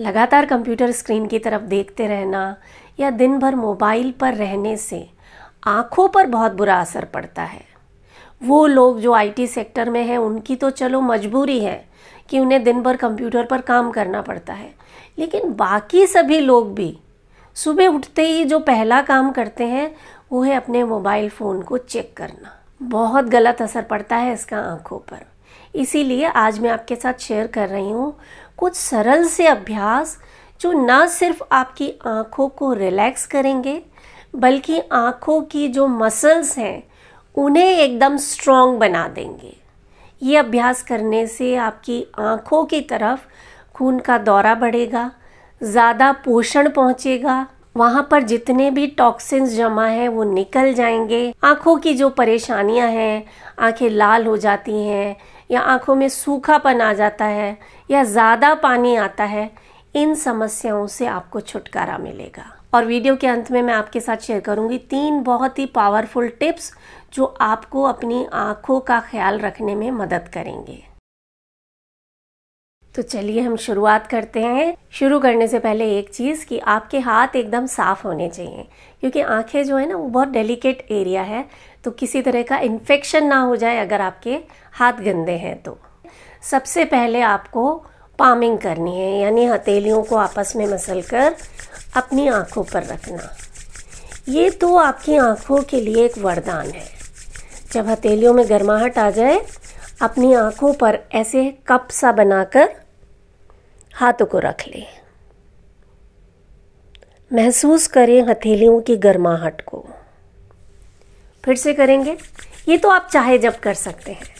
लगातार computer screen की तरफ देखते रहना या दिन भर मोबाइल पर रहने से आँखों पर बहुत बुरा असर पड़ता है वो लोग जो आईटी सेक्टर में हैं उनकी तो चलो मजबूरी है कि उन्हें दिन भर कंप्यूटर पर काम करना पड़ता है लेकिन बाकी सभी लोग भी सुबह उठते ही जो पहला काम करते हैं वो है अपने मोबाइल फ़ोन को चेक करना बहुत गलत असर पड़ता है इसका आँखों पर इसीलिए आज मैं आपके साथ शेयर कर रही हूँ कुछ सरल से अभ्यास जो न सिर्फ आपकी आँखों को रिलैक्स करेंगे बल्कि आँखों की जो मसल्स हैं उन्हें एकदम स्ट्रॉन्ग बना देंगे ये अभ्यास करने से आपकी आँखों की तरफ खून का दौरा बढ़ेगा ज़्यादा पोषण पहुँचेगा वहाँ पर जितने भी टॉक्सिन्स जमा हैं वो निकल जाएंगे आँखों की जो परेशानियाँ हैं आँखें लाल हो जाती हैं या आँखों में सूखापन आ जाता है या ज़्यादा पानी आता है इन समस्याओं से आपको छुटकारा मिलेगा और वीडियो के अंत में मैं आपके साथ शेयर करूंगी तीन बहुत ही पावरफुल टिप्स जो आपको अपनी आंखों का ख्याल रखने में मदद करेंगे तो चलिए हम शुरुआत करते हैं शुरू करने से पहले एक चीज़ कि आपके हाथ एकदम साफ़ होने चाहिए क्योंकि आंखें जो है ना वो बहुत डेलिकेट एरिया है तो किसी तरह का इन्फेक्शन ना हो जाए अगर आपके हाथ गंदे हैं तो सबसे पहले आपको पामिंग करनी है यानी हथेलियों को आपस में मसल कर अपनी आँखों पर रखना ये तो आपकी आँखों के लिए एक वरदान है जब हथेलियों में गर्माहट आ जाए अपनी आँखों पर ऐसे कप सा बनाकर हाथों को रख लें महसूस करें हथेलियों की गर्माहट को फिर से करेंगे ये तो आप चाहे जब कर सकते हैं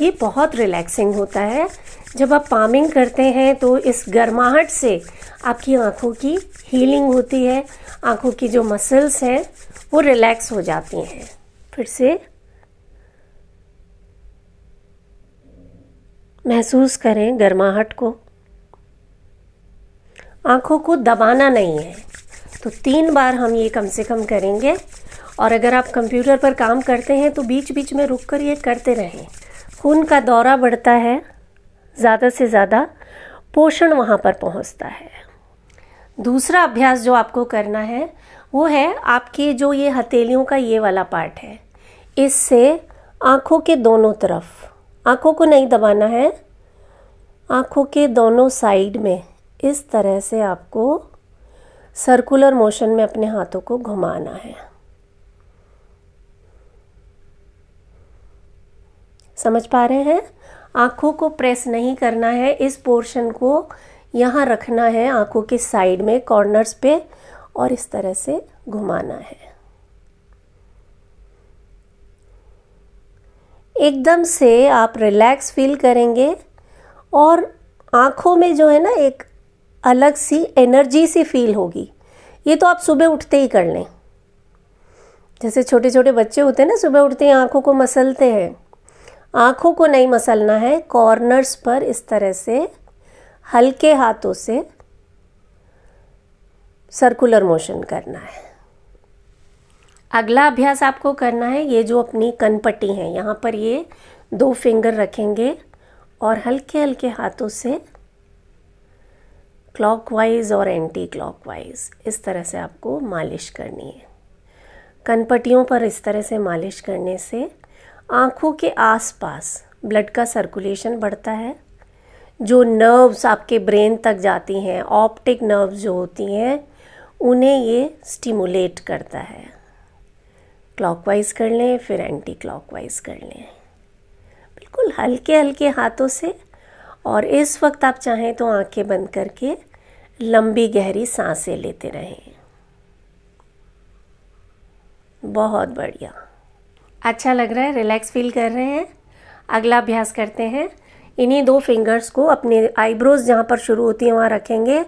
ये बहुत रिलैक्सिंग होता है जब आप पामिंग करते हैं तो इस गर्माहट से आपकी आँखों की हीलिंग होती है आँखों की जो मसल्स हैं वो रिलैक्स हो जाती हैं फिर से महसूस करें गर्माहट को आँखों को दबाना नहीं है तो तीन बार हम ये कम से कम करेंगे और अगर आप कंप्यूटर पर काम करते हैं तो बीच बीच में रुक कर ये करते रहें खून का दौरा बढ़ता है ज़्यादा से ज़्यादा पोषण वहाँ पर पहुँचता है दूसरा अभ्यास जो आपको करना है वो है आपके जो ये हथेलियों का ये वाला पार्ट है इससे आँखों के दोनों तरफ आँखों को नहीं दबाना है आँखों के दोनों साइड में इस तरह से आपको सर्कुलर मोशन में अपने हाथों को घुमाना है समझ पा रहे हैं आँखों को प्रेस नहीं करना है इस पोर्शन को यहाँ रखना है आँखों के साइड में कॉर्नर्स पे और इस तरह से घुमाना है एकदम से आप रिलैक्स फील करेंगे और आँखों में जो है ना एक अलग सी एनर्जी सी फील होगी ये तो आप सुबह उठते ही कर लें जैसे छोटे छोटे बच्चे होते हैं ना सुबह उठते ही आँखों को मसलते हैं आँखों को नहीं मसलना है कॉर्नर्स पर इस तरह से हल्के हाथों से सर्कुलर मोशन करना है अगला अभ्यास आपको करना है ये जो अपनी कनपट्टी है यहाँ पर ये दो फिंगर रखेंगे और हल्के हल्के हाथों से क्लॉकवाइज और एंटी क्लॉकवाइज इस तरह से आपको मालिश करनी है कनपट्टियों पर इस तरह से मालिश करने से आँखों के आसपास ब्लड का सर्कुलेशन बढ़ता है जो नर्व्स आपके ब्रेन तक जाती हैं ऑप्टिक नर्व्स जो होती हैं उन्हें ये स्टिमुलेट करता है क्लॉकवाइज कर लें फिर एंटी क्लॉकवाइज कर लें बिल्कुल हल्के हल्के हाथों से और इस वक्त आप चाहें तो आंखें बंद करके लंबी गहरी सांसें लेते रहें बहुत बढ़िया अच्छा लग रहा है रिलैक्स फील कर रहे हैं अगला अभ्यास करते हैं इन्हीं दो फिंगर्स को अपने आईब्रोज जहाँ पर शुरू होती हैं वहाँ रखेंगे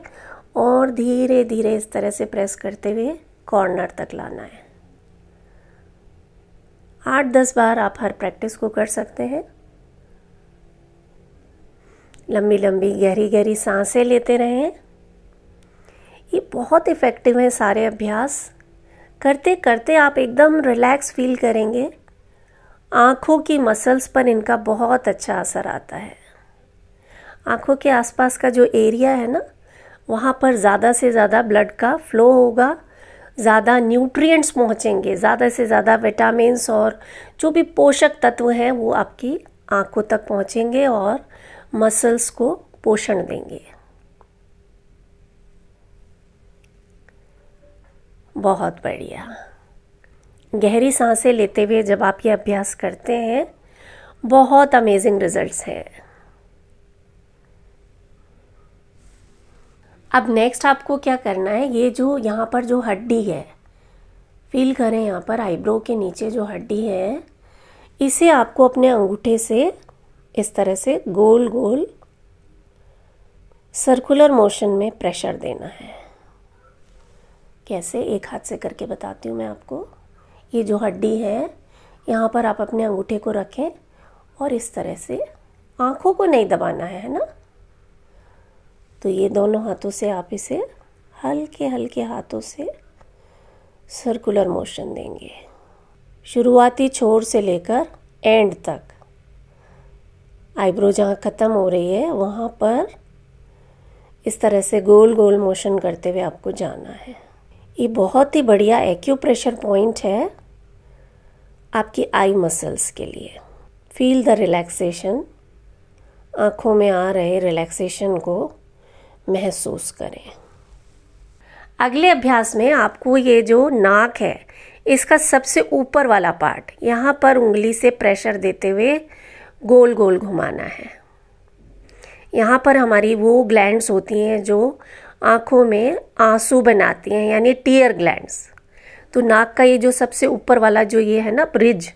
और धीरे धीरे इस तरह से प्रेस करते हुए कॉर्नर तक लाना है आठ दस बार आप हर प्रैक्टिस को कर सकते हैं लंबी लंबी गहरी गहरी सांसें लेते रहें ये बहुत इफ़ेक्टिव है सारे अभ्यास करते करते आप एकदम रिलैक्स फील करेंगे आँखों की मसल्स पर इनका बहुत अच्छा असर आता है आँखों के आसपास का जो एरिया है ना वहाँ पर ज़्यादा से ज़्यादा ब्लड का फ्लो होगा ज़्यादा न्यूट्रिएंट्स पहुँचेंगे ज़्यादा से ज़्यादा विटामिन्स और जो भी पोषक तत्व हैं वो आपकी आँखों तक पहुँचेंगे और मसल्स को पोषण देंगे बहुत बढ़िया गहरी सांसें लेते हुए जब आप ये अभ्यास करते हैं बहुत अमेजिंग रिजल्ट्स हैं अब नेक्स्ट आपको क्या करना है ये जो यहाँ पर जो हड्डी है फील करें यहाँ पर आईब्रो के नीचे जो हड्डी है इसे आपको अपने अंगूठे से इस तरह से गोल गोल सर्कुलर मोशन में प्रेशर देना है कैसे एक हाथ से करके बताती हूँ मैं आपको ये जो हड्डी है यहाँ पर आप अपने अंगूठे को रखें और इस तरह से आँखों को नहीं दबाना है ना तो ये दोनों हाथों से आप इसे हल्के हल्के हाथों से सर्कुलर मोशन देंगे शुरुआती छोर से लेकर एंड तक आईब्रो जहाँ ख़त्म हो रही है वहाँ पर इस तरह से गोल गोल मोशन करते हुए आपको जाना है ये बहुत ही बढ़िया एक्यूप्रेशर पॉइंट है आपकी आई मसल्स के लिए फील द रिलैक्सेशन आँखों में आ रहे रिलैक्सेशन को महसूस करें अगले अभ्यास में आपको ये जो नाक है इसका सबसे ऊपर वाला पार्ट यहाँ पर उंगली से प्रेशर देते हुए गोल गोल घुमाना है यहाँ पर हमारी वो ग्लैंड्स होती हैं जो आँखों में आंसू बनाती हैं यानी टीयर ग्लैंड्स तो नाक का ये जो सबसे ऊपर वाला जो ये है ना ब्रिज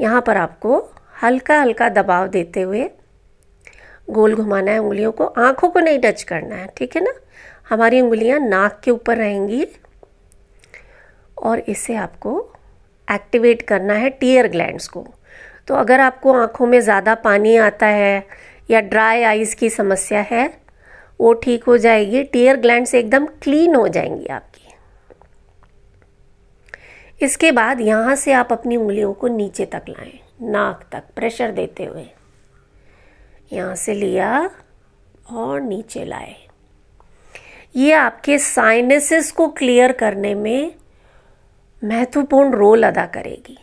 यहाँ पर आपको हल्का हल्का दबाव देते हुए गोल घुमाना है उंगलियों को आँखों को नहीं टच करना है ठीक है ना हमारी उंगलियाँ नाक के ऊपर रहेंगी और इसे आपको एक्टिवेट करना है टीयर ग्लैंड्स को तो अगर आपको आँखों में ज़्यादा पानी आता है या ड्राई आइज की समस्या है वो ठीक हो जाएगी टीयर ग्लैंड्स एकदम क्लीन हो जाएंगी आपकी इसके बाद यहाँ से आप अपनी उंगलियों को नीचे तक लाएं नाक तक प्रेशर देते हुए यहाँ से लिया और नीचे लाए ये आपके साइनसिस को क्लियर करने में महत्वपूर्ण रोल अदा करेगी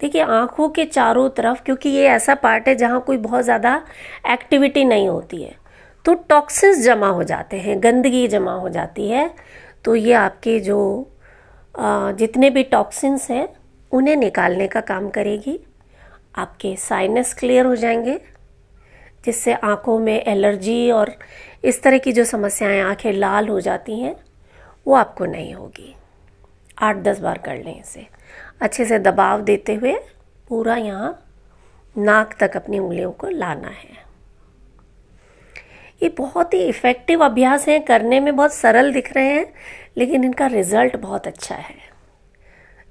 देखिए आँखों के चारों तरफ क्योंकि ये ऐसा पार्ट है जहाँ कोई बहुत ज़्यादा एक्टिविटी नहीं होती है तो टॉक्सिस जमा हो जाते हैं गंदगी जमा हो जाती है तो ये आपके जो जितने भी टॉक्सिन्स हैं उन्हें निकालने का काम करेगी आपके साइनस क्लियर हो जाएंगे जिससे आँखों में एलर्जी और इस तरह की जो समस्याएं आंखें लाल हो जाती हैं वो आपको नहीं होगी आठ दस बार कर लें इसे अच्छे से दबाव देते हुए पूरा यहाँ नाक तक अपनी उंगलियों को लाना है ये बहुत ही इफ़ेक्टिव अभ्यास हैं करने में बहुत सरल दिख रहे हैं लेकिन इनका रिज़ल्ट बहुत अच्छा है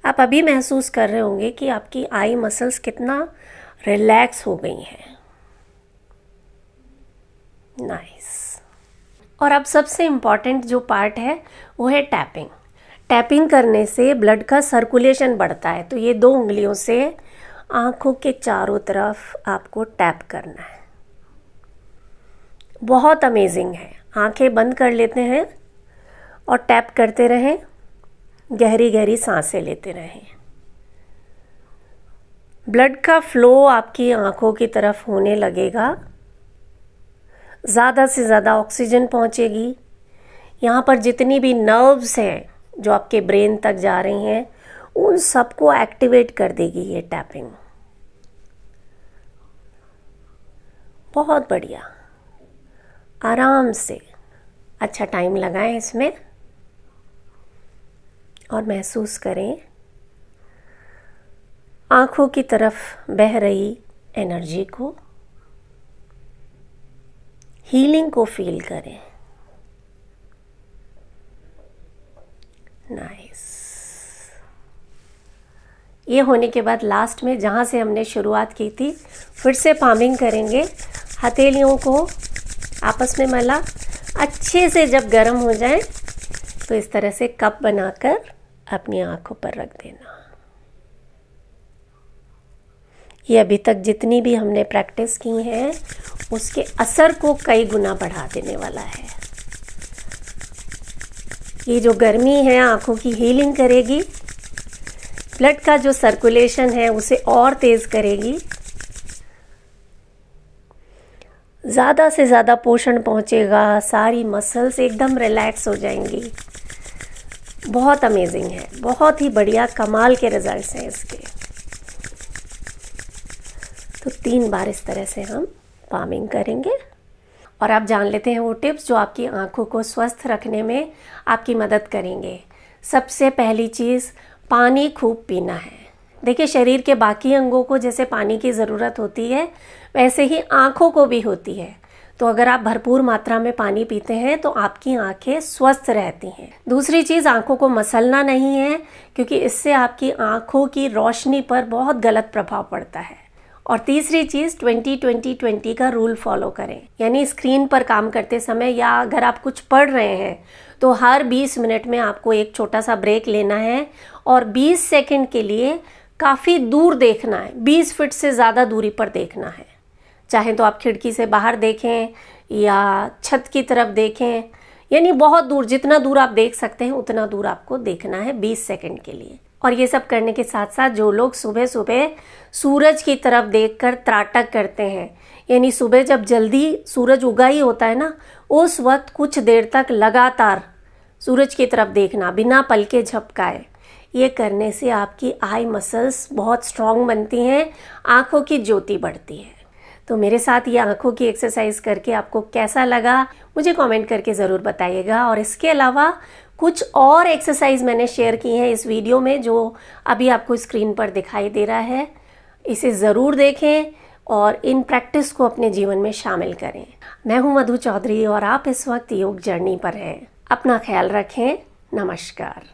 आप अभी महसूस कर रहे होंगे कि आपकी आई मसल्स कितना रिलैक्स हो गई हैं नाइस और अब सबसे इम्पॉर्टेंट जो पार्ट है वो है टैपिंग टैपिंग करने से ब्लड का सर्कुलेशन बढ़ता है तो ये दो उंगलियों से आँखों के चारों तरफ आपको टैप करना है बहुत अमेजिंग है आंखें बंद कर लेते हैं और टैप करते रहें गहरी गहरी सांसें लेते रहें ब्लड का फ्लो आपकी आंखों की तरफ होने लगेगा ज़्यादा से ज़्यादा ऑक्सीजन पहुंचेगी यहाँ पर जितनी भी नर्व्स हैं जो आपके ब्रेन तक जा रही हैं उन सबको एक्टिवेट कर देगी ये टैपिंग बहुत बढ़िया आराम से अच्छा टाइम लगाएं इसमें और महसूस करें आंखों की तरफ बह रही एनर्जी को हीलिंग को फील करें नाइस ये होने के बाद लास्ट में जहाँ से हमने शुरुआत की थी फिर से पामिंग करेंगे हथेलियों को आपस में मला अच्छे से जब गर्म हो जाए तो इस तरह से कप बनाकर अपनी आंखों पर रख देना ये अभी तक जितनी भी हमने प्रैक्टिस की है उसके असर को कई गुना बढ़ा देने वाला है ये जो गर्मी है आंखों की हीलिंग करेगी ब्लड का जो सर्कुलेशन है उसे और तेज़ करेगी ज़्यादा से ज़्यादा पोषण पहुँचेगा सारी मसल्स एकदम रिलैक्स हो जाएंगी बहुत अमेजिंग है बहुत ही बढ़िया कमाल के रिजल्ट्स हैं इसके तो तीन बार इस तरह से हम पामिंग करेंगे और आप जान लेते हैं वो टिप्स जो आपकी आंखों को स्वस्थ रखने में आपकी मदद करेंगे सबसे पहली चीज़ पानी खूब पीना है देखिए शरीर के बाकी अंगों को जैसे पानी की ज़रूरत होती है वैसे ही आँखों को भी होती है तो अगर आप भरपूर मात्रा में पानी पीते हैं तो आपकी आंखें स्वस्थ रहती हैं दूसरी चीज़ आंखों को मसलना नहीं है क्योंकि इससे आपकी आंखों की रोशनी पर बहुत गलत प्रभाव पड़ता है और तीसरी चीज़ 20 ट्वेंटी ट्वेंटी का रूल फॉलो करें यानी स्क्रीन पर काम करते समय या अगर आप कुछ पढ़ रहे हैं तो हर 20 मिनट में आपको एक छोटा सा ब्रेक लेना है और 20 सेकंड के लिए काफ़ी दूर देखना है बीस फिट से ज़्यादा दूरी पर देखना है चाहे तो आप खिड़की से बाहर देखें या छत की तरफ देखें यानी बहुत दूर जितना दूर आप देख सकते हैं उतना दूर आपको देखना है 20 सेकंड के लिए और ये सब करने के साथ साथ जो लोग सुबह सुबह सूरज की तरफ देखकर त्राटक करते हैं यानी सुबह जब जल्दी सूरज उगा ही होता है ना उस वक्त कुछ देर तक लगातार सूरज की तरफ देखना बिना पल के झपकाए ये करने से आपकी आई मसल्स बहुत स्ट्रांग बनती हैं आँखों की ज्योति बढ़ती है तो मेरे साथ ये आँखों की एक्सरसाइज करके आपको कैसा लगा मुझे कमेंट करके ज़रूर बताइएगा और इसके अलावा कुछ और एक्सरसाइज मैंने शेयर की हैं इस वीडियो में जो अभी आपको स्क्रीन पर दिखाई दे रहा है इसे ज़रूर देखें और इन प्रैक्टिस को अपने जीवन में शामिल करें मैं हूं मधु चौधरी और आप इस वक्त योग जर्नी पर हैं अपना ख्याल रखें नमस्कार